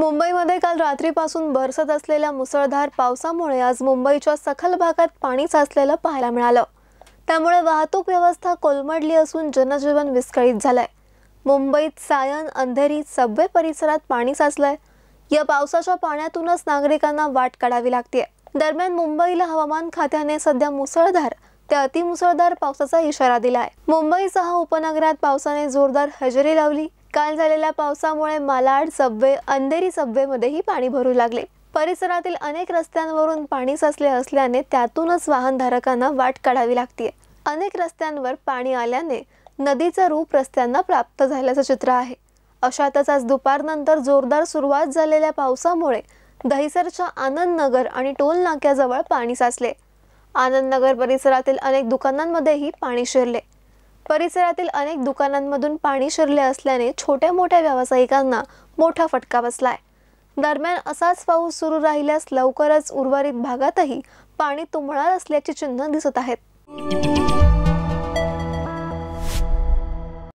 मुंबईमध्ये काल रात्रीपासून बरसत असलेल्या मुसळधार पावसामुळे आज मुंबईच्या सखल भागात पाणी साचलेलं पाहायला मिळालं त्यामुळे वाहतूक व्यवस्था कोलमडली असून जनजीवन विस्कळीत झालंय मुंबईत सायन अंधेरी सबवे परिसरात पाणी साचलंय या पावसाच्या पाण्यातूनच नागरिकांना वाट काढावी लागते दरम्यान मुंबईला हवामान खात्याने सध्या मुसळधार ते अतिमुसळधार पावसाचा इशारा दिलाय मुंबईसह उपनगरात पावसाने जोरदार हजेरी लावली काल झालेल्या पावसामुळे मालाड सबवे अंधेरी सबवेमध्येही पाणी भरू लागले परिसरातील अनेक रस्त्यांवरून पाणी साचले असल्याने त्यातूनच वाहनधारकांना वाट काढावी लागते अनेक रस्त्यांवर पाणी आल्याने नदीचं रूप रस्त्यांना प्राप्त झाल्याचं चित्र आहे अशातच आज दुपारनंतर जोरदार सुरुवात झालेल्या पावसामुळे दहिसरच्या आनंदनगर आणि टोल नाक्याजवळ पाणी साचले आनंदनगर परिसरातील अनेक दुकानांमध्येही पाणी शिरले परिसरातील अनेक दुकानांमधून पाणी शिरले असल्याने छोट्या मोठ्या व्यावसायिकांना मोठा फटका बसलाय दरम्यान असाच पाऊस सुरू राहिल्यास लवकरच उर्वरित भागातही पाणी तुंबणार असल्याची चिन्ह दिसत आहेत